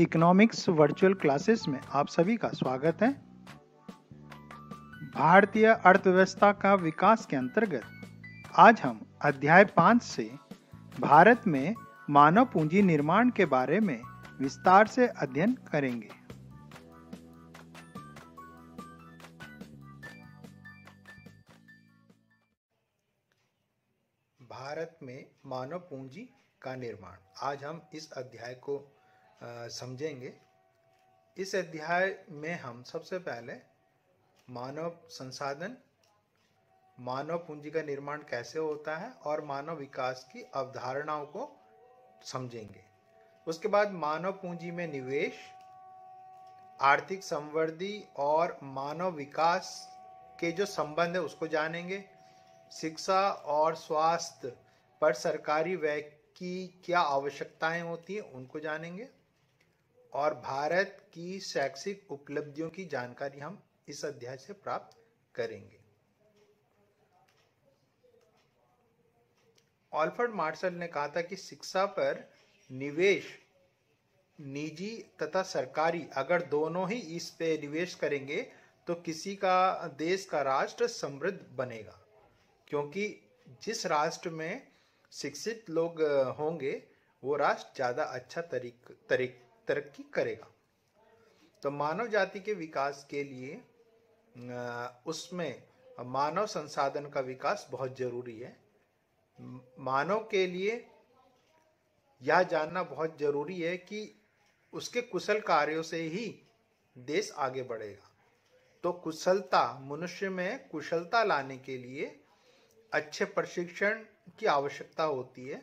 economics virtual classes में आप सभी का स्वागत है भारतीय अर्थव्यवस्था का विकास के अंतर्गत आज हम अध्याय पांच से भारत में मानव पूंजी निर्माण के बारे में विस्तार से अध्ययन करेंगे भारत में मानव पूंजी का निर्माण आज हम इस अध्याय को समझेंगे इस अध्याय में हम सबसे पहले मानव संसाधन मानव पूंजी का निर्माण कैसे होता है और मानव विकास की अवधारणाओं को समझेंगे उसके बाद मानव पूंजी में निवेश आर्थिक संवृद्धि और मानव विकास के जो संबंध है उसको जानेंगे शिक्षा और स्वास्थ्य पर सरकारी व्यय की क्या आवश्यकताएं होती हैं उनको जानेंगे और भारत की शैक्षिक उपलब्धियों की जानकारी हम इस अध्याय से प्राप्त करेंगे ऑल्फर्ड मार्शल ने कहा था कि शिक्षा पर निवेश निजी तथा सरकारी अगर दोनों ही इस पे निवेश करेंगे तो किसी का देश का राष्ट्र समृद्ध बनेगा क्योंकि जिस राष्ट्र में शिक्षित लोग होंगे वो राष्ट्र ज़्यादा अच्छा तरीक तरीक तरक्की करेगा तो मानव जाति के विकास के लिए उसमें मानव संसाधन का विकास बहुत जरूरी है मानव के लिए यह जानना बहुत जरूरी है कि उसके कुशल कार्यों से ही देश आगे बढ़ेगा तो कुशलता मनुष्य में कुशलता लाने के लिए अच्छे प्रशिक्षण की आवश्यकता होती है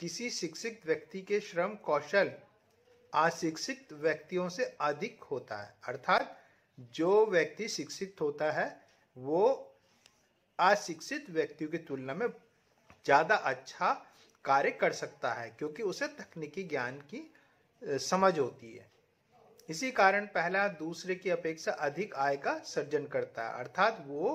किसी शिक्षित व्यक्ति के श्रम कौशल अशिक्षित व्यक्तियों से अधिक होता है अर्थात जो व्यक्ति शिक्षित होता है वो अशिक्षित व्यक्तियों की तुलना में ज़्यादा अच्छा कार्य कर सकता है क्योंकि उसे तकनीकी ज्ञान की समझ होती है इसी कारण पहला दूसरे की अपेक्षा अधिक आय का सर्जन करता है अर्थात वो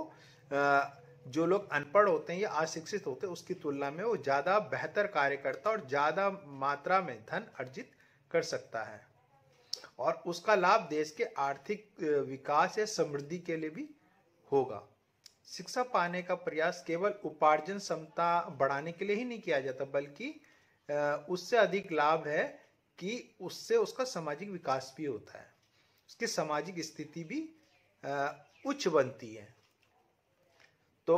जो लोग अनपढ़ होते हैं या अशिक्षित होते हैं उसकी तुलना में वो ज़्यादा बेहतर कार्य करता है और ज़्यादा मात्रा में धन अर्जित कर सकता है और उसका लाभ देश के आर्थिक विकास या समृद्धि के लिए भी होगा शिक्षा पाने का प्रयास केवल उपार्जन क्षमता बढ़ाने के लिए ही नहीं किया जाता बल्कि उससे अधिक लाभ है कि उससे उसका सामाजिक विकास भी होता है उसकी सामाजिक स्थिति भी उच्च बनती है तो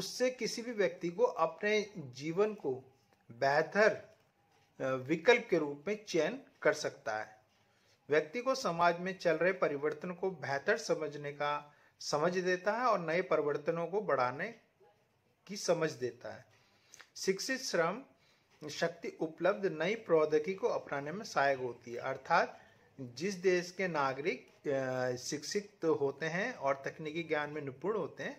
उससे किसी भी व्यक्ति को अपने जीवन को बेहतर विकल्प के रूप में चयन कर सकता है व्यक्ति को समाज में चल रहे परिवर्तन को बेहतर समझने का समझ देता है और नए परिवर्तनों को बढ़ाने की समझ देता है शिक्षित श्रम शक्ति उपलब्ध नई प्रौद्योगिकी को अपनाने में सहायक होती है अर्थात जिस देश के नागरिक शिक्षित होते हैं और तकनीकी ज्ञान में निपुण होते हैं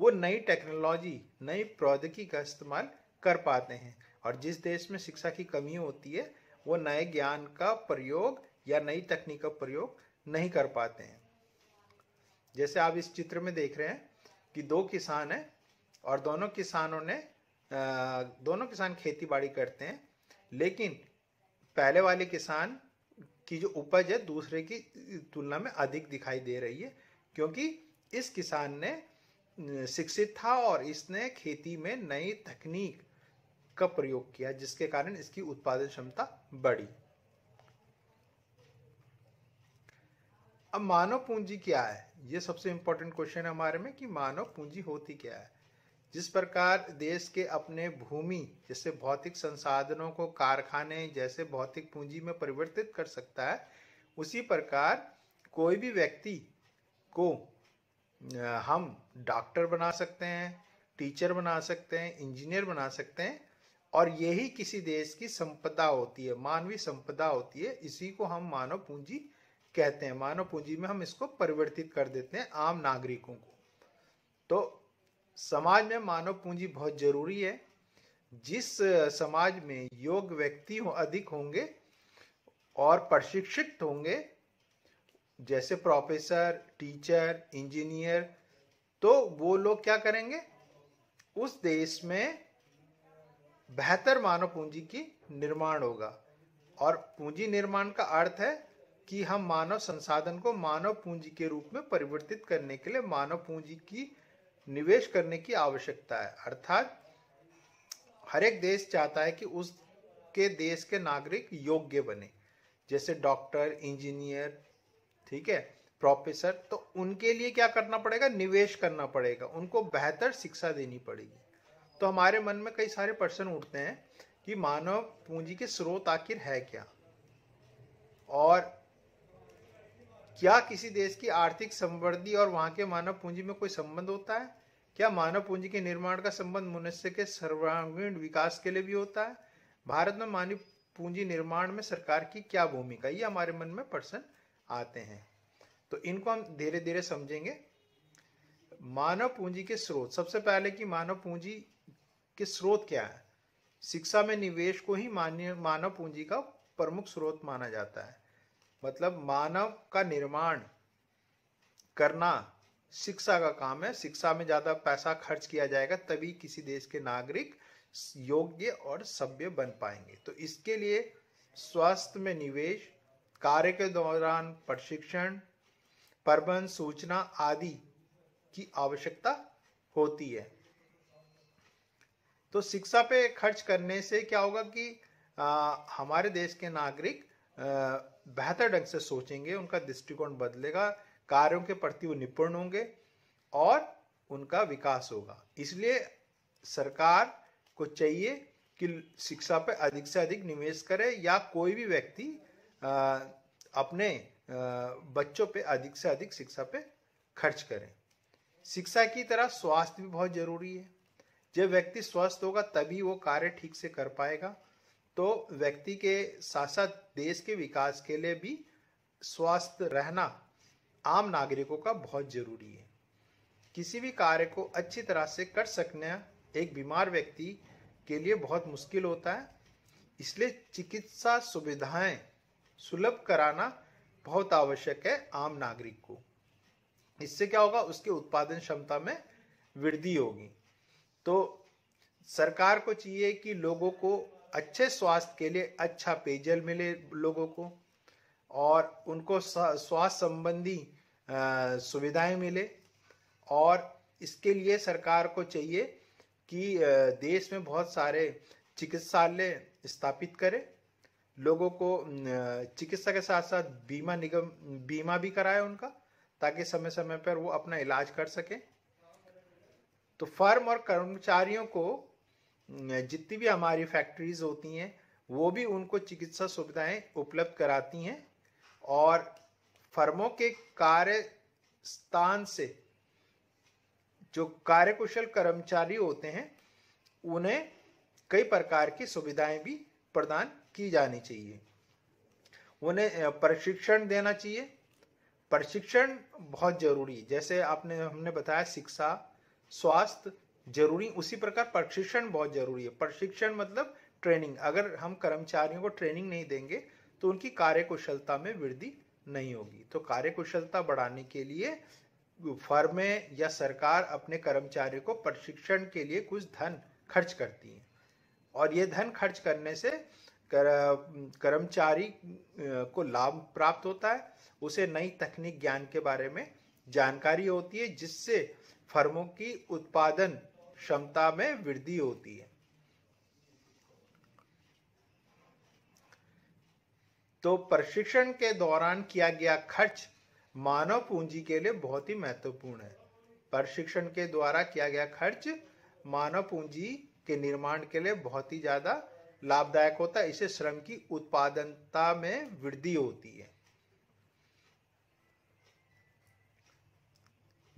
वो नई टेक्नोलॉजी नई प्रौद्योगिकी का इस्तेमाल कर पाते हैं और जिस देश में शिक्षा की कमी होती है वो नए ज्ञान का प्रयोग या नई तकनीक का प्रयोग नहीं कर पाते हैं जैसे आप इस चित्र में देख रहे हैं कि दो किसान हैं और दोनों किसानों ने दोनों किसान खेती बाड़ी करते हैं लेकिन पहले वाले किसान की जो उपज है दूसरे की तुलना में अधिक दिखाई दे रही है क्योंकि इस किसान ने शिक्षित था और इसने खेती में नई तकनीक का प्रयोग किया जिसके कारण इसकी उत्पादन क्षमता बढ़ी अब मानव पूंजी क्या है यह सबसे इंपॉर्टेंट क्वेश्चन हमारे में कि मानव पूंजी होती क्या है जिस प्रकार देश के अपने भूमि जैसे भौतिक संसाधनों को कारखाने जैसे भौतिक पूंजी में परिवर्तित कर सकता है उसी प्रकार कोई भी व्यक्ति को हम डॉक्टर बना सकते हैं टीचर बना सकते हैं इंजीनियर बना सकते हैं और यही किसी देश की संपदा होती है मानवीय संपदा होती है इसी को हम मानव पूंजी कहते हैं मानव पूंजी में हम इसको परिवर्तित कर देते हैं आम नागरिकों को तो समाज में मानव पूंजी बहुत जरूरी है जिस समाज में योग व्यक्ति हो, अधिक होंगे और प्रशिक्षित होंगे जैसे प्रोफेसर टीचर इंजीनियर तो वो लोग क्या करेंगे उस देश में बेहतर मानव पूंजी की निर्माण होगा और पूंजी निर्माण का अर्थ है कि हम मानव संसाधन को मानव पूंजी के रूप में परिवर्तित करने के लिए मानव पूंजी की निवेश करने की आवश्यकता है अर्थात हर एक देश चाहता है कि उसके देश के नागरिक योग्य बने जैसे डॉक्टर इंजीनियर ठीक है प्रोफेसर तो उनके लिए क्या करना पड़ेगा निवेश करना पड़ेगा उनको बेहतर शिक्षा देनी पड़ेगी तो हमारे मन में कई सारे प्रश्न उठते हैं कि मानव पूंजी के स्रोत आखिर है क्या और क्या किसी देश की आर्थिक संवृद्धि और वहां के मानव पूंजी में कोई संबंध होता है क्या मानव पूंजी के निर्माण का संबंध मनुष्य के सर्वांगीण विकास के लिए भी होता है भारत में मानव पूंजी निर्माण में सरकार की क्या भूमिका ये हमारे मन में प्रश्न आते हैं तो इनको हम धीरे धीरे समझेंगे मानव पूंजी के स्रोत सबसे पहले कि मानव पूंजी के स्रोत क्या है शिक्षा में निवेश को ही मान्य मानव पूंजी का प्रमुख स्रोत माना जाता है मतलब मानव का निर्माण करना शिक्षा का काम है शिक्षा में ज्यादा पैसा खर्च किया जाएगा तभी किसी देश के नागरिक योग्य और सभ्य बन पाएंगे तो इसके लिए स्वास्थ्य में निवेश कार्य के दौरान प्रशिक्षण प्रबंध सूचना आदि की आवश्यकता होती है तो शिक्षा पे खर्च करने से क्या होगा कि आ, हमारे देश के नागरिक बेहतर ढंग से सोचेंगे उनका दृष्टिकोण बदलेगा कार्यों के प्रति वो निपुण होंगे और उनका विकास होगा इसलिए सरकार को चाहिए कि शिक्षा पे अधिक से अधिक निवेश करे या कोई भी व्यक्ति अपने बच्चों पे अधिक से अधिक शिक्षा पे खर्च करें शिक्षा की तरह स्वास्थ्य भी बहुत जरूरी है जब व्यक्ति स्वस्थ होगा तभी वो कार्य ठीक से कर पाएगा तो व्यक्ति के साथ साथ देश के विकास के लिए भी स्वस्थ रहना आम नागरिकों का बहुत जरूरी है किसी भी कार्य को अच्छी तरह से कर सकना एक बीमार व्यक्ति के लिए बहुत मुश्किल होता है इसलिए चिकित्सा सुविधाएं सुलभ कराना बहुत आवश्यक है आम नागरिक को इससे क्या होगा उसके उत्पादन क्षमता में वृद्धि होगी तो सरकार को चाहिए कि लोगों को अच्छे स्वास्थ्य के लिए अच्छा पेयजल मिले लोगों को और उनको स्वास्थ्य संबंधी सुविधाएं मिले और इसके लिए सरकार को चाहिए कि देश में बहुत सारे चिकित्सालय स्थापित करें लोगों को चिकित्सा के साथ साथ बीमा निगम बीमा भी कराए उनका ताकि समय समय पर वो अपना इलाज कर सकें तो फर्म और कर्मचारियों को जितनी भी हमारी फैक्ट्रीज होती हैं वो भी उनको चिकित्सा सुविधाएं उपलब्ध कराती हैं और फर्मों के कार्य स्थान से जो कार्यकुशल कर्मचारी होते हैं उन्हें कई प्रकार की सुविधाएं भी प्रदान की जानी चाहिए उन्हें प्रशिक्षण देना चाहिए प्रशिक्षण बहुत जरूरी है जैसे आपने हमने बताया शिक्षा स्वास्थ्य जरूरी उसी प्रकार प्रशिक्षण बहुत जरूरी है प्रशिक्षण मतलब ट्रेनिंग अगर हम कर्मचारियों को ट्रेनिंग नहीं देंगे तो उनकी कार्यकुशलता में वृद्धि नहीं होगी तो कार्यकुशलता बढ़ाने के लिए फर्में या सरकार अपने कर्मचारियों को प्रशिक्षण के लिए कुछ धन खर्च करती हैं और ये धन खर्च करने से कर, कर्मचारी को लाभ प्राप्त होता है उसे नई तकनीक ज्ञान के बारे में जानकारी होती है जिससे फर्मों की उत्पादन क्षमता में वृद्धि होती है तो प्रशिक्षण के दौरान किया गया खर्च मानव पूंजी के लिए बहुत ही महत्वपूर्ण है प्रशिक्षण के द्वारा किया गया खर्च मानव पूंजी के निर्माण के लिए बहुत ही ज्यादा लाभदायक होता है इसे श्रम की उत्पादनता में वृद्धि होती है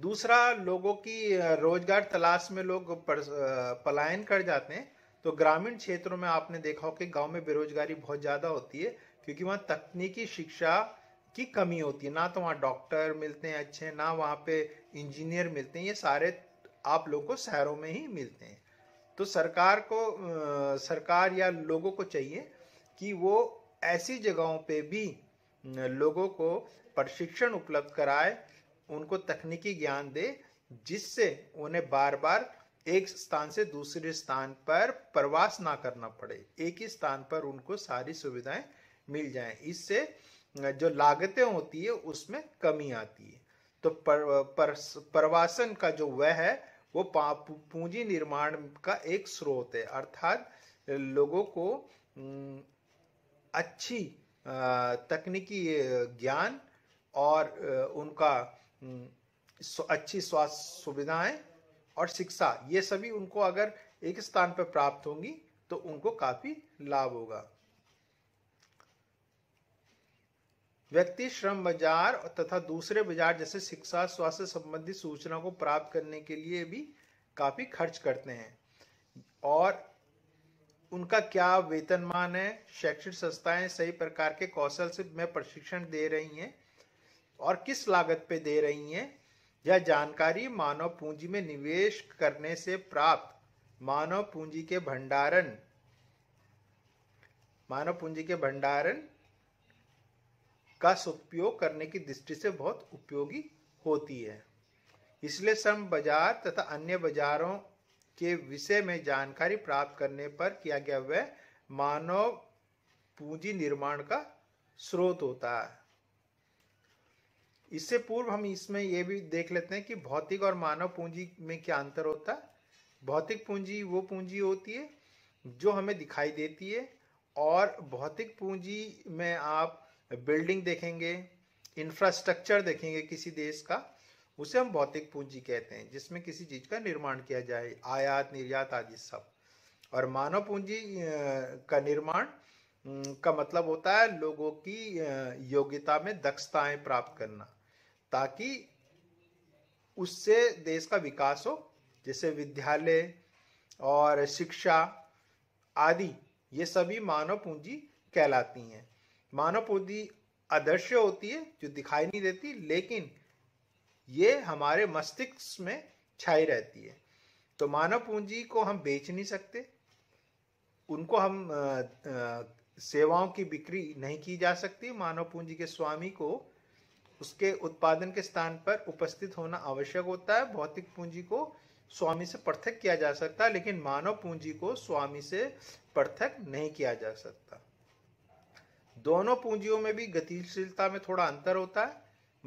दूसरा लोगों की रोजगार तलाश में लोग पलायन कर जाते हैं तो ग्रामीण क्षेत्रों में आपने देखा हो कि गांव में बेरोजगारी बहुत ज़्यादा होती है क्योंकि वहाँ तकनीकी शिक्षा की कमी होती है ना तो वहाँ डॉक्टर मिलते हैं अच्छे ना वहाँ पे इंजीनियर मिलते हैं ये सारे आप लोग को शहरों में ही मिलते हैं तो सरकार को सरकार या लोगों को चाहिए कि वो ऐसी जगहों पे भी लोगों को प्रशिक्षण उपलब्ध कराए उनको तकनीकी ज्ञान दे जिससे उन्हें बार बार एक स्थान से दूसरे स्थान पर प्रवास ना करना पड़े एक ही स्थान पर उनको सारी सुविधाएं मिल जाएं इससे जो लागतें होती है उसमें कमी आती है तो पर, पर, प्रवासन का जो वह है वो पूंजी निर्माण का एक स्रोत है अर्थात लोगों को अच्छी तकनीकी ज्ञान और उनका हम्म, अच्छी स्वास्थ्य सुविधाएं और शिक्षा ये सभी उनको अगर एक स्थान पर प्राप्त होंगी तो उनको काफी लाभ होगा व्यक्ति श्रम बाजार तथा दूसरे बाजार जैसे शिक्षा स्वास्थ्य संबंधी सूचना को प्राप्त करने के लिए भी काफी खर्च करते हैं और उनका क्या वेतनमान है शैक्षणिक संस्थाएं सही प्रकार के कौशल से में प्रशिक्षण दे रही हैं और किस लागत पे दे रही हैं यह जानकारी मानव पूंजी में निवेश करने से प्राप्त मानव पूंजी के भंडारण मानव पूंजी के भंडारण का उपयोग करने की दृष्टि से बहुत उपयोगी होती है इसलिए श्रम बाजार तथा अन्य बाजारों के विषय में जानकारी प्राप्त करने पर किया गया वह मानव पूंजी निर्माण का स्रोत होता है इससे पूर्व हम इसमें यह भी देख लेते हैं कि भौतिक और मानव पूंजी में क्या अंतर होता है भौतिक पूंजी वो पूंजी होती है जो हमें दिखाई देती है और भौतिक पूंजी में आप बिल्डिंग देखेंगे इंफ्रास्ट्रक्चर देखेंगे किसी देश का उसे हम भौतिक पूंजी कहते हैं जिसमें किसी चीज़ का निर्माण किया जाए आयात निर्यात आदि सब और मानव पूंजी का निर्माण का मतलब होता है लोगों की योग्यता में दक्षताएं प्राप्त करना ताकि उससे देश का विकास हो जैसे विद्यालय और शिक्षा आदि ये सभी मानव पूंजी कहलाती हैं मानव पूंजी अदृश्य होती है जो दिखाई नहीं देती लेकिन ये हमारे मस्तिष्क में छाई रहती है तो मानव पूंजी को हम बेच नहीं सकते उनको हम आ, आ, सेवाओं की बिक्री नहीं की जा सकती मानव पूंजी के स्वामी को उसके उत्पादन के स्थान पर उपस्थित होना आवश्यक होता है भौतिक पूंजी को स्वामी से पृथक किया जा सकता है लेकिन मानव पूंजी को स्वामी से पृथक नहीं किया जा सकता दोनों पूंजियों में भी गतिशीलता में थोड़ा अंतर होता है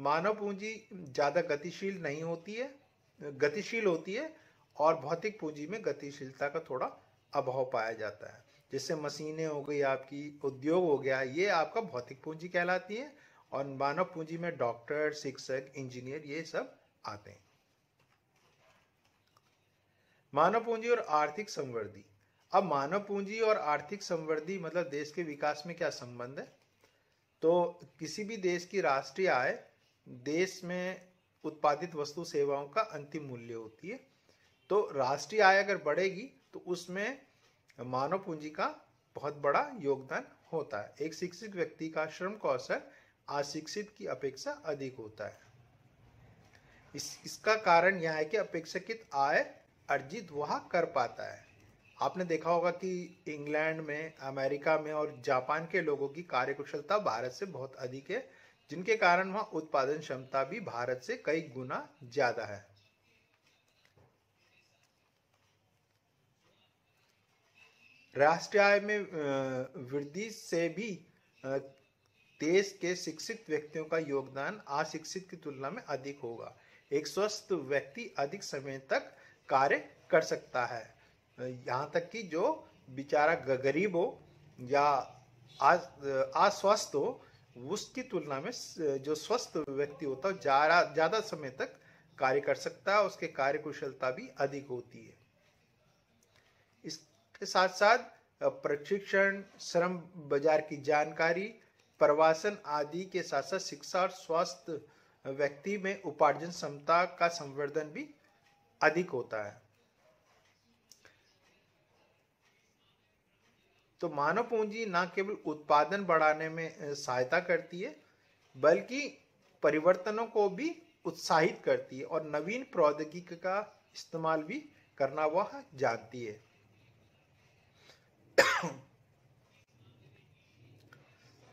मानव पूंजी ज़्यादा गतिशील नहीं होती है गतिशील होती है और भौतिक पूंजी में गतिशीलता का थोड़ा अभाव पाया जाता है जैसे मशीनें हो गई आपकी उद्योग हो गया ये आपका भौतिक पूंजी कहलाती है और मानव पूंजी में डॉक्टर शिक्षक इंजीनियर ये सब आते हैं मानव पूंजी और आर्थिक संवर्धि अब मानव पूंजी और आर्थिक संवर्धि मतलब देश के विकास में क्या संबंध है तो किसी भी देश की राष्ट्रीय आय देश में उत्पादित वस्तु सेवाओं का अंतिम मूल्य होती है तो राष्ट्रीय आय अगर बढ़ेगी तो उसमें मानव पूंजी का बहुत बड़ा योगदान होता है एक शिक्षित व्यक्ति का श्रम कौशल अशिक्षित की अपेक्षा अधिक होता है इस, इसका कारण यह है कि अपेक्षाकृत आय अर्जित वह कर पाता है आपने देखा होगा कि इंग्लैंड में अमेरिका में और जापान के लोगों की कार्यकुशलता भारत से बहुत अधिक है जिनके कारण वह उत्पादन क्षमता भी भारत से कई गुना ज्यादा है राष्ट्रीय आय में वृद्धि से भी देश के शिक्षित व्यक्तियों का योगदान अशिक्षित की तुलना में अधिक होगा एक स्वस्थ व्यक्ति अधिक समय तक कार्य कर सकता है यहाँ तक कि जो बेचारा गरीब हो या अस्वस्थ हो उसकी तुलना में जो स्वस्थ व्यक्ति होता है ज़्यादा ज़्यादा समय तक कार्य कर सकता है उसके कार्य कुशलता भी अधिक होती है इसके साथ साथ प्रशिक्षण श्रम बाजार की जानकारी प्रवासन आदि के साथ साथ शिक्षा और स्वास्थ्य व्यक्ति में उपार्जन क्षमता का संवर्धन भी अधिक होता है तो मानव पूंजी न केवल उत्पादन बढ़ाने में सहायता करती है बल्कि परिवर्तनों को भी उत्साहित करती है और नवीन प्रौद्योगिकी का इस्तेमाल भी करना वह जानती है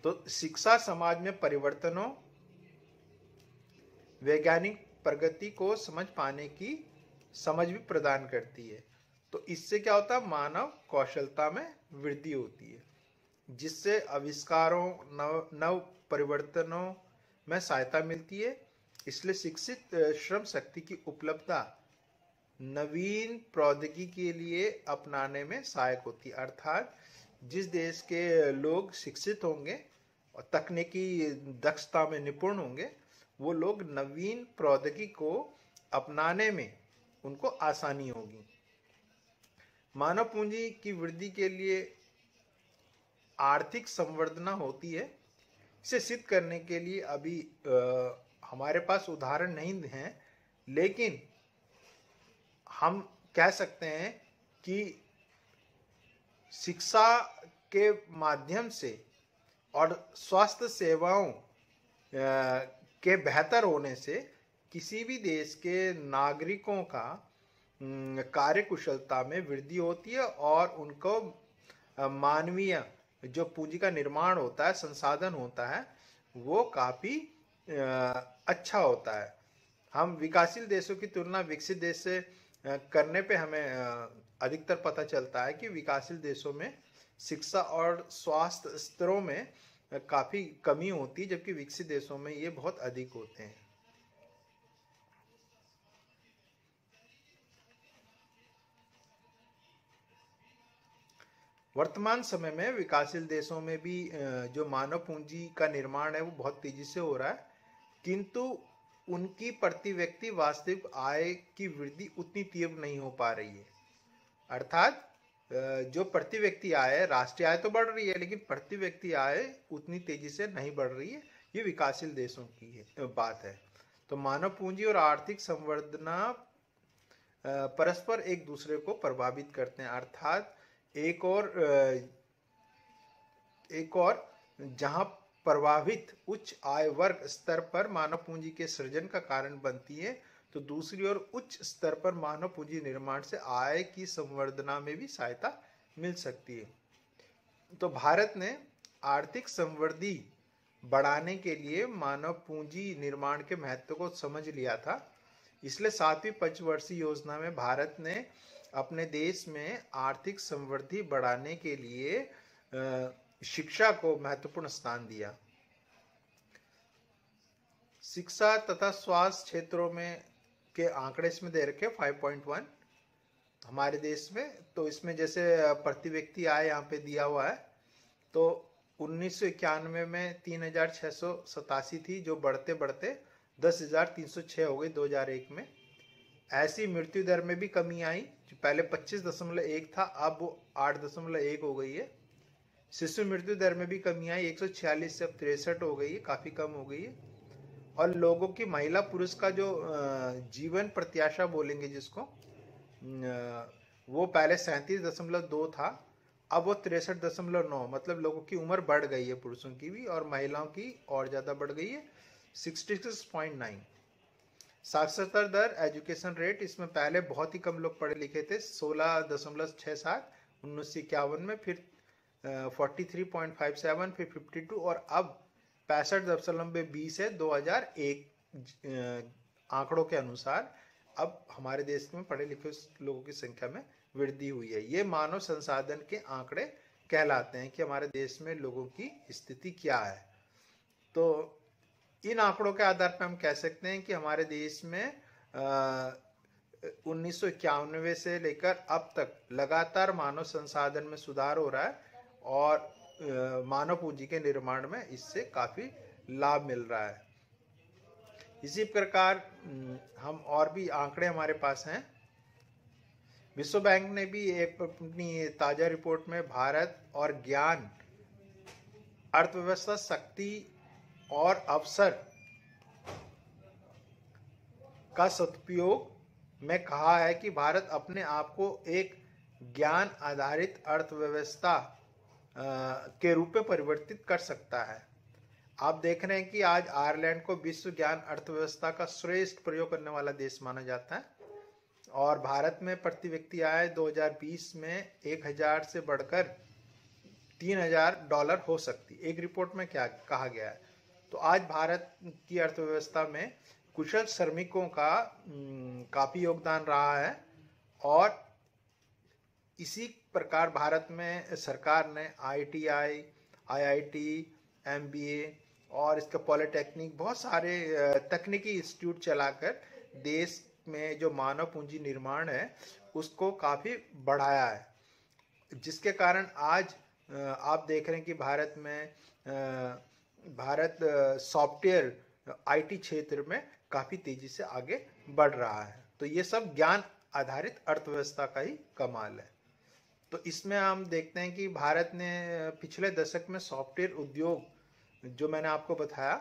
तो शिक्षा समाज में परिवर्तनों वैज्ञानिक प्रगति को समझ पाने की समझ भी प्रदान करती है तो इससे क्या होता है मानव कौशलता में वृद्धि होती है जिससे आविष्कारों नव नव परिवर्तनों में सहायता मिलती है इसलिए शिक्षित श्रम शक्ति की उपलब्धता नवीन प्रौद्योगिकी के लिए अपनाने में सहायक होती है अर्थात जिस देश के लोग शिक्षित होंगे और तकनीकी दक्षता में निपुण होंगे वो लोग नवीन प्रौद्योगिकी को अपनाने में उनको आसानी होगी मानव पूंजी की वृद्धि के लिए आर्थिक संवर्धना होती है इसे सिद्ध करने के लिए अभी आ, हमारे पास उदाहरण नहीं हैं लेकिन हम कह सकते हैं कि शिक्षा के माध्यम से और स्वास्थ्य सेवाओं के बेहतर होने से किसी भी देश के नागरिकों का कार्यकुशलता में वृद्धि होती है और उनको मानवीय जो पूंजी का निर्माण होता है संसाधन होता है वो काफ़ी अच्छा होता है हम विकासशील देशों की तुलना विकसित देश से करने पे हमें अधिकतर पता चलता है कि विकासशील देशों में शिक्षा और स्वास्थ्य स्तरों में काफ़ी कमी होती है जबकि विकसित देशों में ये बहुत अधिक होते हैं वर्तमान समय में विकासशील देशों में भी जो मानव पूंजी का निर्माण है वो बहुत तेजी से हो रहा है किंतु उनकी प्रति व्यक्ति वास्तविक आय की वृद्धि उतनी तीव्र नहीं हो पा रही है अर्थात जो प्रति व्यक्ति आय राष्ट्रीय आय तो बढ़ रही है लेकिन प्रति व्यक्ति आय उतनी तेजी से नहीं बढ़ रही है ये विकासशील देशों की है बात है तो मानव पूंजी और आर्थिक संवर्धना परस्पर एक दूसरे को प्रभावित करते हैं अर्थात एक और एक और जहां प्रभावित उच्च आय वर्ग स्तर पर मानव पूंजी के सृजन का कारण बनती है तो दूसरी ओर उच्च स्तर पर मानव पूंजी निर्माण से आय की संवर्धना में भी सहायता मिल सकती है तो भारत ने आर्थिक संवर्धि बढ़ाने के लिए मानव पूंजी निर्माण के महत्व को समझ लिया था इसलिए सातवीं पंचवर्षीय योजना में भारत ने अपने देश में आर्थिक संवृद्धि बढ़ाने के लिए शिक्षा को महत्वपूर्ण स्थान दिया शिक्षा तथा स्वास्थ्य क्षेत्रों में के आंकड़े इसमें दे रखे फाइव पॉइंट वन हमारे देश में तो इसमें जैसे प्रति व्यक्ति आय यहाँ पे दिया हुआ है तो उन्नीस में तीन थी जो बढ़ते बढ़ते 10,306 हो गई एक में ऐसी मृत्यु दर में भी कमी आई जो पहले 25.1 था अब वो एक हो गई है शिशु मृत्यु दर में भी कमी आई 146 से अब तिरसठ हो गई है काफ़ी कम हो गई है और लोगों की महिला पुरुष का जो जीवन प्रत्याशा बोलेंगे जिसको वो पहले सैंतीस दशमलव दो था अब वो तिरसठ दशमलव नौ मतलब लोगों की उम्र बढ़ गई है पुरुषों की भी और महिलाओं की और ज़्यादा बढ़ गई है सिक्सटी सिक्स पॉइंट नाइन साक्षरता दर एजुकेशन रेट इसमें पहले बहुत ही कम लोग पढ़े लिखे थे सोलह दशमलव छः सात उन्नीस सौ इक्यावन में फिर forty three point five seven फिर फिफ्टी टू और अब पैंसठ दशमलव बीस है 2001 आंकड़ों के अनुसार अब हमारे देश में पढ़े लिखे लोगों की संख्या में वृद्धि हुई है ये मानव संसाधन के आंकड़े कहलाते हैं कि हमारे देश में लोगों की स्थिति क्या है तो इन आंकड़ों के आधार पर हम कह सकते हैं कि हमारे देश में उन्नीस से लेकर अब तक लगातार मानव संसाधन में सुधार हो रहा है और मानव पूंजी के निर्माण में इससे काफ़ी लाभ मिल रहा है इसी प्रकार हम और भी आंकड़े हमारे पास हैं विश्व बैंक ने भी एक अपनी ताज़ा रिपोर्ट में भारत और ज्ञान अर्थव्यवस्था शक्ति और अवसर का सदुपयोग में कहा है कि भारत अपने आप को एक ज्ञान आधारित अर्थव्यवस्था के रूप में परिवर्तित कर सकता है आप देख रहे हैं कि आज आयरलैंड को विश्व ज्ञान अर्थव्यवस्था का श्रेष्ठ प्रयोग करने वाला देश माना जाता है और भारत में प्रति व्यक्ति आय 2020 में 1000 से बढ़कर 3000 डॉलर हो सकती एक रिपोर्ट में क्या कहा गया है तो आज भारत की अर्थव्यवस्था में कुशल श्रमिकों का काफ़ी योगदान रहा है और इसी प्रकार भारत में सरकार ने आईटीआई आईआईटी एमबीए और इसका पॉलिटेक्निक बहुत सारे तकनीकी इंस्टीट्यूट चलाकर देश में जो मानव पूंजी निर्माण है उसको काफ़ी बढ़ाया है जिसके कारण आज आप देख रहे हैं कि भारत में भारत सॉफ्टवेयर आईटी क्षेत्र में काफ़ी तेज़ी से आगे बढ़ रहा है तो ये सब ज्ञान आधारित अर्थव्यवस्था का ही कमाल है तो इसमें हम देखते हैं कि भारत ने पिछले दशक में सॉफ्टवेयर उद्योग जो मैंने आपको बताया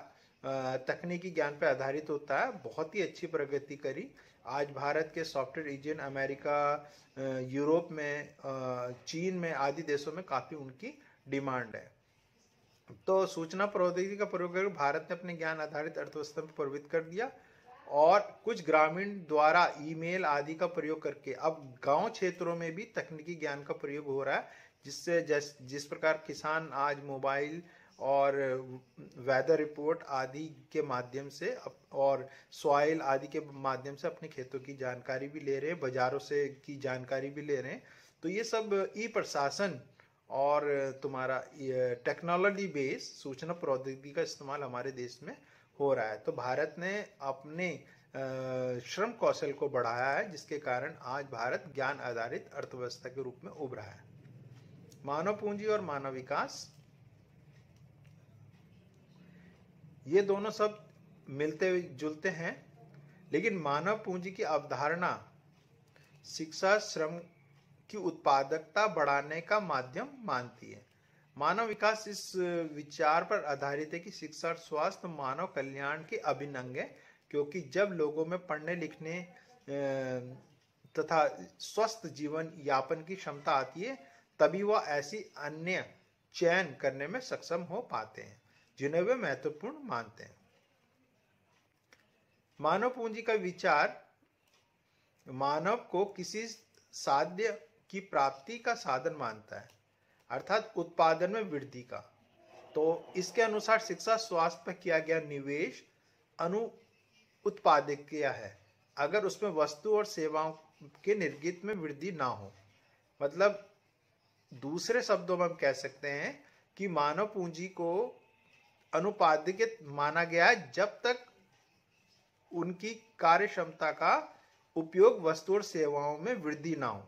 तकनीकी ज्ञान पर आधारित होता है बहुत ही अच्छी प्रगति करी आज भारत के सॉफ्टवेयर इंजन अमेरिका यूरोप में चीन में आदि देशों में काफ़ी उनकी डिमांड है तो सूचना प्रौद्योगिकी का प्रयोग कर भारत ने अपने ज्ञान आधारित अर्थव्यवस्था में प्रवृत्त कर दिया और कुछ ग्रामीण द्वारा ईमेल आदि का प्रयोग करके अब गांव क्षेत्रों में भी तकनीकी ज्ञान का प्रयोग हो रहा है जिससे जिस जिस प्रकार किसान आज मोबाइल और वेदर रिपोर्ट आदि के माध्यम से और सॉइल आदि के माध्यम से अपने खेतों की जानकारी भी ले रहे हैं बाज़ारों से की जानकारी भी ले रहे हैं तो ये सब ई प्रशासन और तुम्हारा टेक्नोलॉजी बेस्ड सूचना प्रौद्योगिकी का इस्तेमाल हमारे देश में हो रहा है तो भारत ने अपने श्रम कौशल को बढ़ाया है जिसके कारण आज भारत ज्ञान आधारित अर्थव्यवस्था के रूप में उभरा है मानव पूंजी और मानव विकास ये दोनों सब मिलते जुलते हैं लेकिन मानव पूंजी की अवधारणा शिक्षा श्रम की उत्पादकता बढ़ाने का माध्यम मानती है मानव विकास इस विचार पर आधारित है कि शिक्षा और स्वास्थ्य मानव कल्याण के अभिन्न अंग है क्योंकि जब लोगों में पढ़ने लिखने तथा स्वस्थ जीवन यापन की क्षमता आती है तभी वह ऐसी अन्य चयन करने में सक्षम हो पाते हैं जिन्हें वे महत्वपूर्ण मानते हैं मानव पूंजी का विचार मानव को किसी साध्य की प्राप्ति का साधन मानता है अर्थात उत्पादन में वृद्धि का तो इसके अनुसार शिक्षा स्वास्थ्य पर किया गया निवेश अनु उत्पादक किया है अगर उसमें वस्तु और सेवाओं के निर्गित में वृद्धि ना हो मतलब दूसरे शब्दों में हम कह सकते हैं कि मानव पूंजी को अनुपादित माना गया है जब तक उनकी कार्य क्षमता का उपयोग वस्तु और सेवाओं में वृद्धि ना हो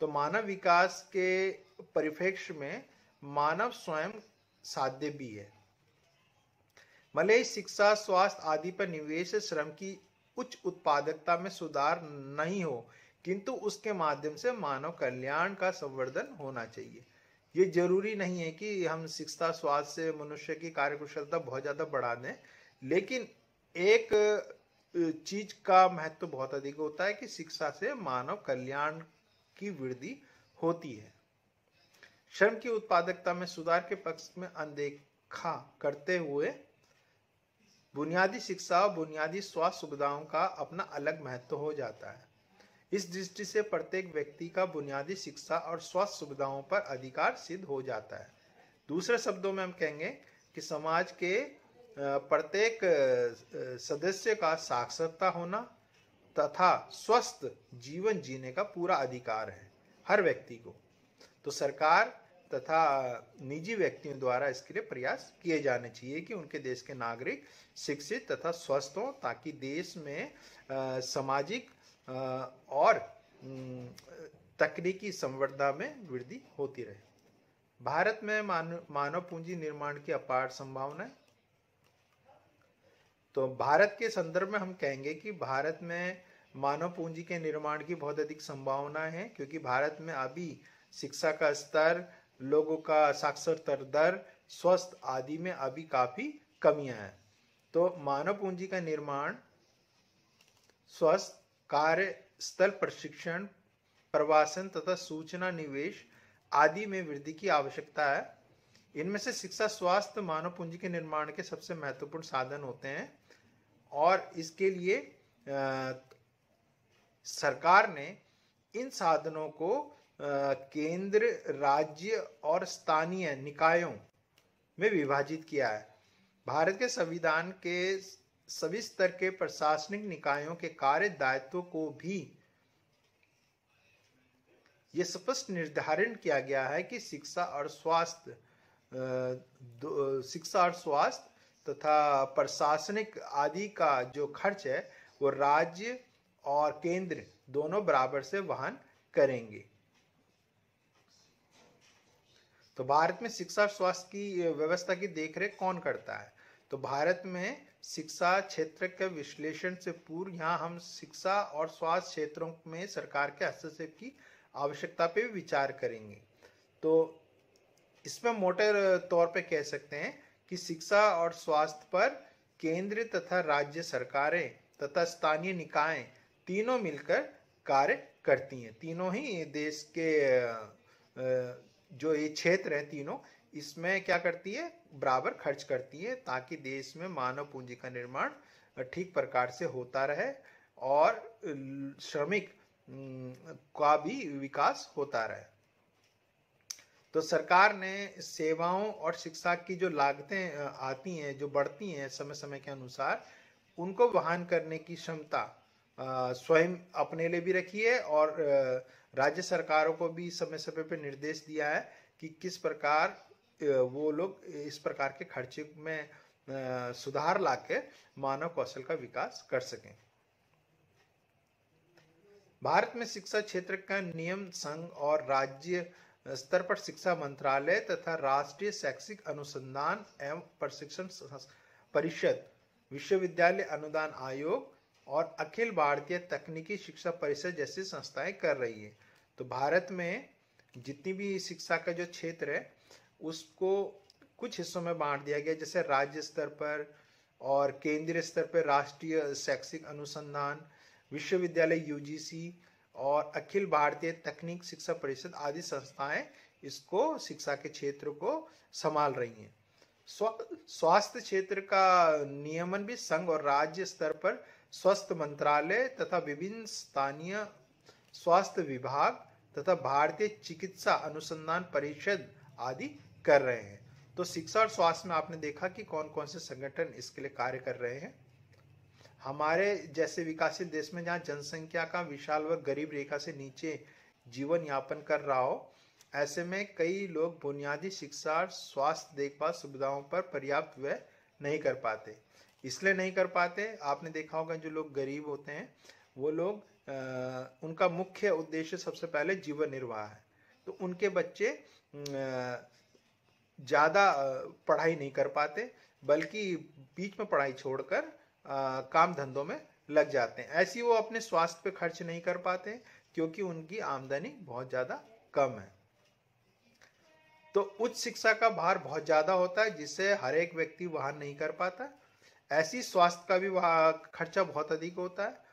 तो मानव विकास के परिप्रेक्ष्य में मानव स्वयं साध्य भी है भले शिक्षा स्वास्थ्य आदि पर निवेश श्रम की उच्च उत्पादकता में सुधार नहीं हो किंतु उसके माध्यम से मानव कल्याण का संवर्धन होना चाहिए ये जरूरी नहीं है कि हम शिक्षा स्वास्थ्य से मनुष्य की कार्यकुशलता बहुत ज़्यादा बढ़ा दें लेकिन एक चीज का महत्व तो बहुत अधिक होता है कि शिक्षा से मानव कल्याण की वृद्धि होती है श्रम की उत्पादकता में सुधार के पक्ष में अनदेखा करते हुए बुनियादी शिक्षा और बुनियादी स्वास्थ्य सुविधाओं का अपना अलग महत्व हो जाता है इस दृष्टि से प्रत्येक व्यक्ति का बुनियादी शिक्षा और स्वास्थ्य सुविधाओं पर अधिकार सिद्ध हो जाता है दूसरे शब्दों में हम कहेंगे कि समाज के प्रत्येक सदस्य का साक्षरता होना तथा स्वस्थ जीवन जीने का पूरा अधिकार है हर व्यक्ति को तो सरकार तथा निजी व्यक्तियों द्वारा इसके लिए प्रयास किए जाने चाहिए कि उनके देश के नागरिक शिक्षित तथा स्वस्थ हों ताकि देश में आ, सामाजिक और तकनीकी संवर्धा में वृद्धि होती रहे भारत में मान, मानव पूंजी निर्माण की अपार संभावना तो भारत के संदर्भ में हम कहेंगे कि भारत में मानव पूंजी के निर्माण की बहुत अधिक संभावना है क्योंकि भारत में अभी शिक्षा का स्तर लोगों का साक्षरता दर स्वस्थ आदि में अभी काफ़ी कमियां हैं तो मानव पूंजी का निर्माण स्वस्थ कार्य स्थल प्रशिक्षण प्रवासन तथा सूचना निवेश आदि में वृद्धि की आवश्यकता है इनमें से शिक्षा स्वास्थ्य मानव पूंजी के निर्माण के सबसे महत्वपूर्ण साधन होते हैं और इसके लिए सरकार ने इन साधनों को केंद्र राज्य और स्थानीय निकायों में विभाजित किया है भारत के संविधान के सभी स्तर के प्रशासनिक निकायों के कार्य दायित्व को भी यह स्पष्ट निर्धारण किया गया है कि शिक्षा और स्वास्थ्य शिक्षा और स्वास्थ्य तथा प्रशासनिक आदि का जो खर्च है वो राज्य और केंद्र दोनों बराबर से वहन करेंगे तो भारत में शिक्षा और स्वास्थ्य की व्यवस्था की देखरेख कौन करता है तो भारत में शिक्षा क्षेत्र के विश्लेषण से पूर्व यहाँ हम शिक्षा और स्वास्थ्य क्षेत्रों में सरकार के हस्तक्षेप की आवश्यकता पे विचार करेंगे तो इसमें मोटे तौर पे कह सकते हैं कि शिक्षा और स्वास्थ्य पर केंद्र तथा राज्य सरकारें तथा स्थानीय निकाय तीनों मिलकर कार्य करती हैं तीनों ही देश के जो ये क्षेत्र हैं तीनों इसमें क्या करती है बराबर खर्च करती है ताकि देश में मानव पूंजी का निर्माण ठीक प्रकार से होता रहे और श्रमिक का भी विकास होता रहे तो सरकार ने सेवाओं और शिक्षा की जो लागतें आती हैं जो बढ़ती हैं समय समय के अनुसार उनको वहन करने की क्षमता स्वयं अपने लिए भी रखी है और राज्य सरकारों को भी समय समय पर निर्देश दिया है कि किस प्रकार वो लोग इस प्रकार के खर्चे में सुधार के मानव कौशल का विकास कर सकें भारत में शिक्षा क्षेत्र का नियम संघ और राज्य स्तर पर शिक्षा मंत्रालय तथा राष्ट्रीय शैक्षिक अनुसंधान एवं प्रशिक्षण परिषद विश्वविद्यालय अनुदान आयोग और अखिल भारतीय तकनीकी शिक्षा परिषद जैसी संस्थाएं कर रही है तो भारत में जितनी भी शिक्षा का जो क्षेत्र है उसको कुछ हिस्सों में बांट दिया गया जैसे राज्य स्तर पर और केंद्रीय स्तर पर राष्ट्रीय शैक्षिक अनुसंधान विश्वविद्यालय यूजीसी और अखिल भारतीय तकनीक शिक्षा परिषद आदि संस्थाएं इसको शिक्षा के क्षेत्र को संभाल रही हैं स्वास्थ्य क्षेत्र का नियमन भी संघ और राज्य स्तर पर स्वास्थ्य मंत्रालय तथा विभिन्न स्थानीय स्वास्थ्य विभाग तथा भारतीय चिकित्सा अनुसंधान परिषद आदि कर रहे हैं तो शिक्षा और स्वास्थ्य में आपने देखा कि कौन कौन से संगठन इसके लिए कार्य कर रहे हैं हमारे जैसे विकासित देश में जहाँ जनसंख्या का विशाल वर्ग गरीब रेखा से नीचे जीवन यापन कर रहा हो ऐसे में कई लोग बुनियादी शिक्षा और स्वास्थ्य देखभाल सुविधाओं पर पर्याप्त व्यय नहीं कर पाते इसलिए नहीं कर पाते आपने देखा होगा जो लोग गरीब होते हैं वो लोग आ, उनका मुख्य उद्देश्य सबसे पहले जीवन निर्वाह है तो उनके बच्चे ज़्यादा पढ़ाई नहीं कर पाते बल्कि बीच में पढ़ाई छोड़कर काम धंधों में लग जाते हैं ऐसी वो अपने स्वास्थ्य पे खर्च नहीं कर पाते क्योंकि उनकी आमदनी बहुत ज़्यादा कम है तो उच्च शिक्षा का भार बहुत ज़्यादा होता है जिससे हर एक व्यक्ति वाहन नहीं कर पाता ऐसी स्वास्थ्य का भी खर्चा बहुत अधिक होता है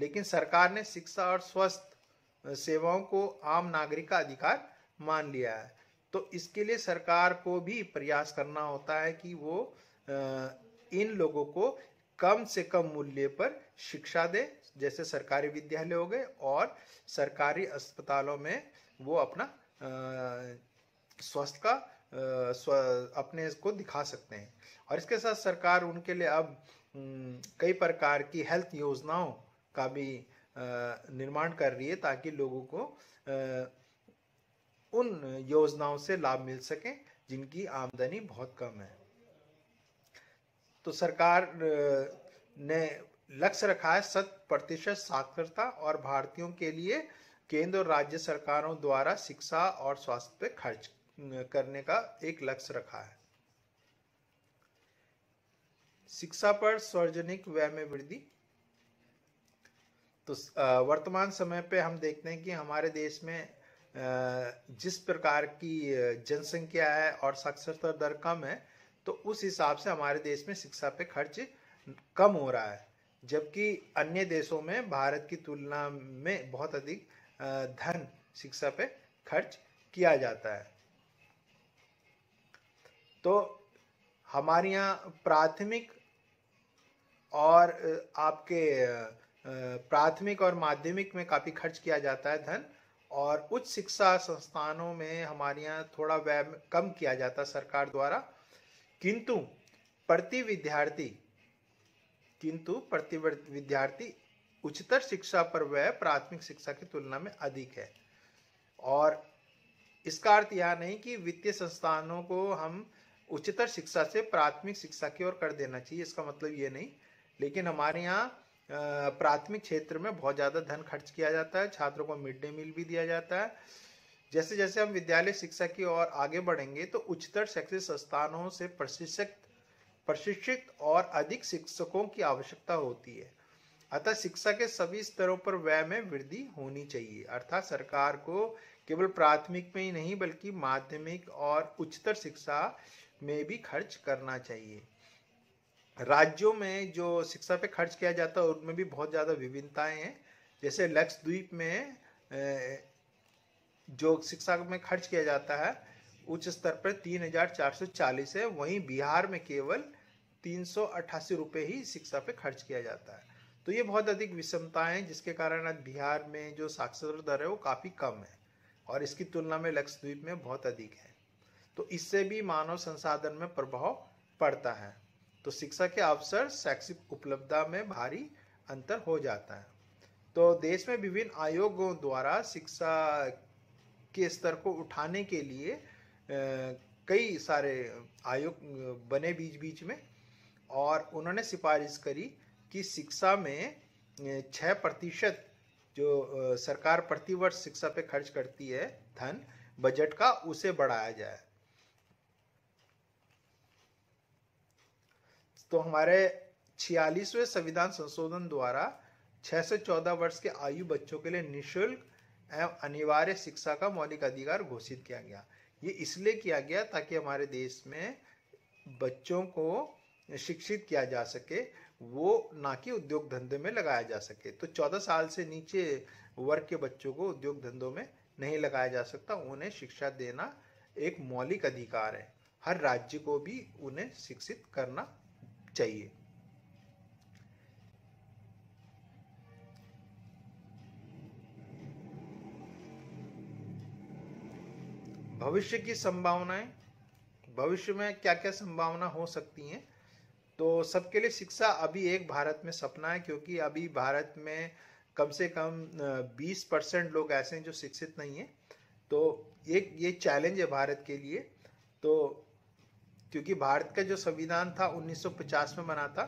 लेकिन सरकार ने शिक्षा और स्वास्थ्य सेवाओं को आम नागरिक का अधिकार मान लिया है तो इसके लिए सरकार को भी प्रयास करना होता है कि वो इन लोगों को कम से कम मूल्य पर शिक्षा दे जैसे सरकारी विद्यालय हो गए और सरकारी अस्पतालों में वो अपना स्वास्थ्य का अपने को दिखा सकते हैं और इसके साथ सरकार उनके लिए अब कई प्रकार की हेल्थ योजनाओं का भी निर्माण कर रही है ताकि लोगों को उन योजनाओं से लाभ मिल सके जिनकी आमदनी बहुत कम है तो सरकार ने लक्ष्य रखा है शत प्रतिशत साक्षरता और भारतीयों के लिए केंद्र और राज्य सरकारों द्वारा शिक्षा और स्वास्थ्य पर खर्च करने का एक लक्ष्य रखा है शिक्षा पर सार्वजनिक व्यय में वृद्धि तो वर्तमान समय पे हम देखते हैं कि हमारे देश में जिस प्रकार की जनसंख्या है और साक्षरता दर कम है तो उस हिसाब से हमारे देश में शिक्षा पे खर्च कम हो रहा है जबकि अन्य देशों में भारत की तुलना में बहुत अधिक धन शिक्षा पे खर्च किया जाता है तो हमारे यहाँ प्राथमिक और आपके प्राथमिक और माध्यमिक में काफ़ी खर्च किया जाता है धन और उच्च शिक्षा संस्थानों में हमारे यहाँ थोड़ा व्यय कम किया जाता है सरकार द्वारा किंतु प्रति विद्यार्थी किंतु प्रति विद्यार्थी उच्चतर शिक्षा पर व्यय प्राथमिक शिक्षा की तुलना में अधिक है और इसका अर्थ यह नहीं कि वित्तीय संस्थानों को हम उच्चतर शिक्षा से प्राथमिक शिक्षा की ओर कर देना चाहिए इसका मतलब ये नहीं लेकिन हमारे यहाँ प्राथमिक क्षेत्र में बहुत ज़्यादा धन खर्च किया जाता है छात्रों को मिड डे मील भी दिया जाता है जैसे जैसे हम विद्यालय शिक्षा की ओर आगे बढ़ेंगे तो उच्चतर शैक्षिक संस्थानों से प्रशिक्षित प्रशिक्षित और अधिक शिक्षकों की आवश्यकता होती है अतः शिक्षा के सभी स्तरों पर व्यय में वृद्धि होनी चाहिए अर्थात सरकार को केवल प्राथमिक में ही नहीं बल्कि माध्यमिक और उच्चतर शिक्षा में भी खर्च करना चाहिए राज्यों में जो शिक्षा पे खर्च किया जाता है उनमें भी बहुत ज़्यादा विभिन्नताएं हैं जैसे लक्षद्वीप में जो शिक्षा में खर्च किया जाता है उच्च स्तर पर तीन हजार चार सौ चालीस है वहीं बिहार में केवल तीन सौ अट्ठासी रुपये ही शिक्षा पे खर्च किया जाता है तो ये बहुत अधिक विषमताएं हैं जिसके कारण आज बिहार में जो साक्षर दर है वो काफ़ी कम है और इसकी तुलना में लक्षद्वीप में बहुत अधिक है तो इससे भी मानव संसाधन में प्रभाव पड़ता है तो शिक्षा के अवसर शैक्षिक उपलब्धता में भारी अंतर हो जाता है तो देश में विभिन्न आयोगों द्वारा शिक्षा के स्तर को उठाने के लिए कई सारे आयोग बने बीच बीच में और उन्होंने सिफारिश करी कि शिक्षा में छः प्रतिशत जो सरकार प्रतिवर्ष शिक्षा पे खर्च करती है धन बजट का उसे बढ़ाया जाए तो हमारे छियालीसवें संविधान संशोधन द्वारा छह से चौदह वर्ष के आयु बच्चों के लिए निःशुल्क एवं अनिवार्य शिक्षा का मौलिक अधिकार घोषित किया गया ये इसलिए किया गया ताकि हमारे देश में बच्चों को शिक्षित किया जा सके वो ना कि उद्योग धंधे में लगाया जा सके तो चौदह साल से नीचे वर्ग के बच्चों को उद्योग धंधों में नहीं लगाया जा सकता उन्हें शिक्षा देना एक मौलिक अधिकार है हर राज्य को भी उन्हें शिक्षित करना चाहिए भविष्य की संभावनाएं भविष्य में क्या क्या संभावना हो सकती हैं तो सबके लिए शिक्षा अभी एक भारत में सपना है क्योंकि अभी भारत में कम से कम 20 परसेंट लोग ऐसे हैं जो शिक्षित नहीं हैं तो ये ये चैलेंज है भारत के लिए तो क्योंकि भारत का जो संविधान था 1950 में बना था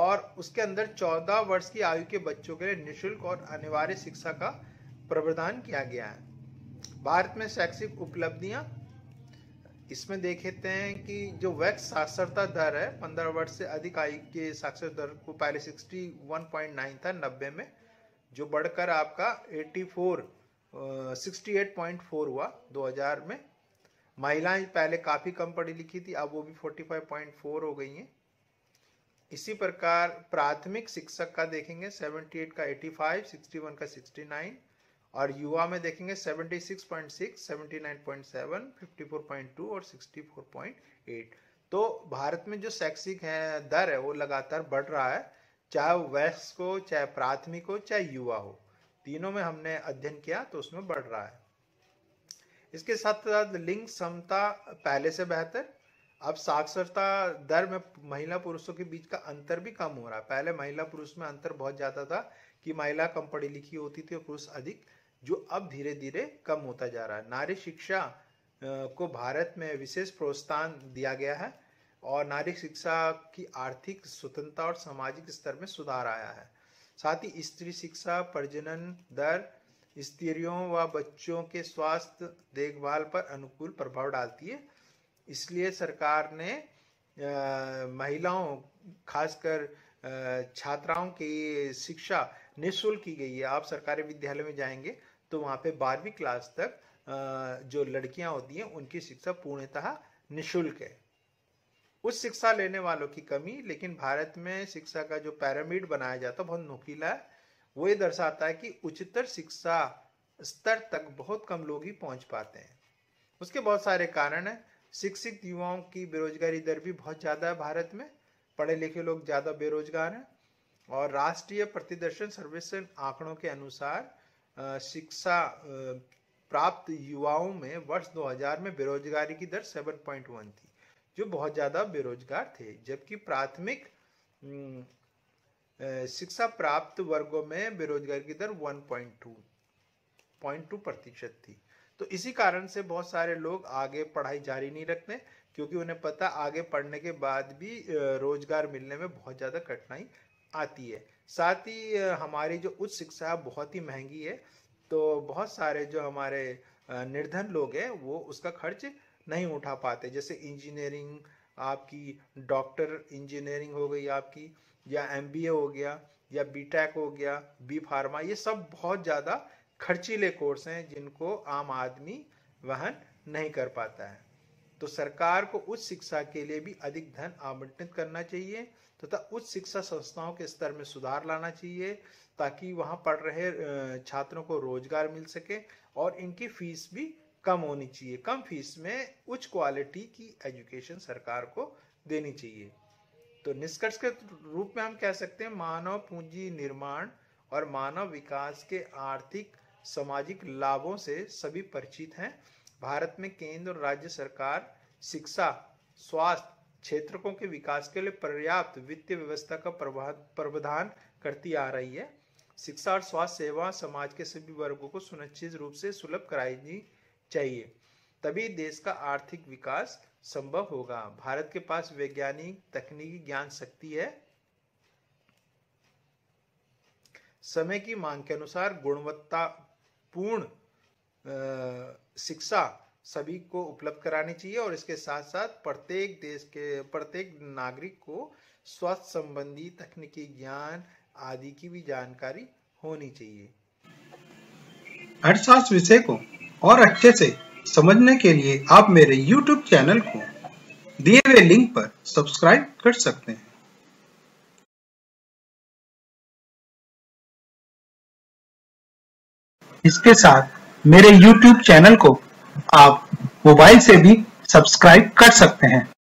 और उसके अंदर 14 वर्ष की आयु के बच्चों के लिए निशुल्क और अनिवार्य शिक्षा का प्रावधान किया गया है भारत में शैक्षिक उपलब्धियां इसमें देखते हैं कि जो वैक्स साक्षरता दर है 15 वर्ष से अधिक आयु के साक्षर दर को पहले 61.9 था 90 में जो बढ़कर आपका 84 68.4 हुआ 2000 में महिलाएं पहले काफ़ी कम पढ़ी लिखी थी अब वो भी 45.4 हो गई हैं इसी प्रकार प्राथमिक शिक्षक का देखेंगे 78 का 85, 61 का 69 और युवा में देखेंगे 76.6, 79.7, 54.2 और 64.8 तो भारत में जो शैक्षिक है दर है वो लगातार बढ़ रहा है चाहे वयस्क हो चाहे प्राथमिक हो चाहे युवा हो तीनों में हमने अध्ययन किया तो उसमें बढ़ रहा है इसके साथ साथ लिंग समता पहले से बेहतर अब साक्षरता दर में महिला पुरुषों के बीच का अंतर भी कम हो रहा है पहले महिला पुरुष में अंतर बहुत ज्यादा था कि महिला कम पढ़ी लिखी होती थी और पुरुष अधिक जो अब धीरे धीरे कम होता जा रहा है नारी शिक्षा को भारत में विशेष प्रोत्साहन दिया गया है और नारी शिक्षा की आर्थिक स्वतंत्रता और सामाजिक स्तर में सुधार आया है साथ ही स्त्री शिक्षा प्रजनन दर स्त्रियों व बच्चों के स्वास्थ्य देखभाल पर अनुकूल प्रभाव डालती है इसलिए सरकार ने महिलाओं खासकर छात्राओं की शिक्षा निःशुल्क की गई है आप सरकारी विद्यालय में जाएंगे तो वहाँ पे बारहवीं क्लास तक जो लड़कियाँ होती हैं उनकी शिक्षा पूर्णतः निःशुल्क है उस शिक्षा लेने वालों की कमी लेकिन भारत में शिक्षा का जो पैरामिड बनाया जाता है बहुत नुकीला है वो ये दर्शाता है कि उच्चतर शिक्षा स्तर तक बहुत कम लोग ही पहुंच पाते हैं उसके बहुत सारे कारण हैं शिक्षित युवाओं की बेरोजगारी दर भी बहुत ज़्यादा है भारत में पढ़े लिखे लोग ज़्यादा बेरोजगार हैं और राष्ट्रीय प्रतिदर्शन सर्वेक्षण आंकड़ों के अनुसार शिक्षा प्राप्त युवाओं में वर्ष 2000 में बेरोजगारी की दर 7.1 थी जो बहुत ज़्यादा बेरोजगार थे जबकि प्राथमिक शिक्षा प्राप्त वर्गों में बेरोजगारी की दर 1.2 टू प्रतिशत थी तो इसी कारण से बहुत सारे लोग आगे पढ़ाई जारी नहीं रखते क्योंकि उन्हें पता आगे पढ़ने के बाद भी रोजगार मिलने में बहुत ज़्यादा कठिनाई आती है साथ ही हमारी जो उच्च शिक्षा है बहुत ही महंगी है तो बहुत सारे जो हमारे निर्धन लोग हैं वो उसका खर्च नहीं उठा पाते जैसे इंजीनियरिंग आपकी डॉक्टर इंजीनियरिंग हो गई आपकी या एम हो गया या बी हो गया बी फार्मा ये सब बहुत ज़्यादा खर्चीले कोर्स हैं जिनको आम आदमी वहन नहीं कर पाता है तो सरकार को उच्च शिक्षा के लिए भी अधिक धन आवंटित करना चाहिए तथा तो उच्च शिक्षा संस्थाओं के स्तर में सुधार लाना चाहिए ताकि वहाँ पढ़ रहे छात्रों को रोजगार मिल सके और इनकी फीस भी कम होनी चाहिए कम फीस में उच्च क्वालिटी की एजुकेशन सरकार को देनी चाहिए तो निष्कर्ष के रूप में हम कह सकते हैं मानव पूंजी निर्माण और मानव विकास के आर्थिक सामाजिक लाभों से सभी परिचित हैं भारत में केंद्र और राज्य सरकार शिक्षा स्वास्थ्य क्षेत्रों के विकास के लिए पर्याप्त वित्तीय व्यवस्था का प्रावधान करती आ रही है शिक्षा और स्वास्थ्य सेवा समाज के सभी वर्गों को सुनिश्चित रूप से सुलभ कराई चाहिए तभी देश का आर्थिक विकास संभव होगा भारत के पास वैज्ञानिक तकनीकी ज्ञान शक्ति है समय की मांग के अनुसार पूर्ण शिक्षा सभी को उपलब्ध करानी चाहिए और इसके साथ साथ प्रत्येक देश के प्रत्येक नागरिक को स्वास्थ्य संबंधी तकनीकी ज्ञान आदि की भी जानकारी होनी चाहिए अर्थशास्त्र विषय को और अच्छे से समझने के लिए आप मेरे YouTube चैनल को दिए हुए लिंक पर सब्सक्राइब कर सकते हैं इसके साथ मेरे YouTube चैनल को आप मोबाइल से भी सब्सक्राइब कर सकते हैं